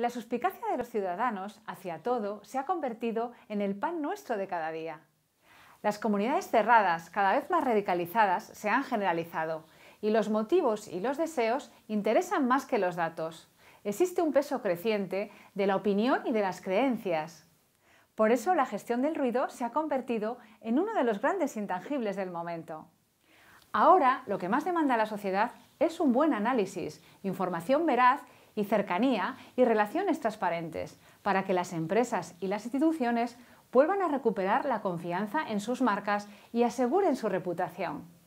La suspicacia de los ciudadanos hacia todo se ha convertido en el pan nuestro de cada día. Las comunidades cerradas, cada vez más radicalizadas, se han generalizado y los motivos y los deseos interesan más que los datos. Existe un peso creciente de la opinión y de las creencias. Por eso la gestión del ruido se ha convertido en uno de los grandes intangibles del momento. Ahora lo que más demanda la sociedad es un buen análisis, información veraz y cercanía y relaciones transparentes para que las empresas y las instituciones vuelvan a recuperar la confianza en sus marcas y aseguren su reputación.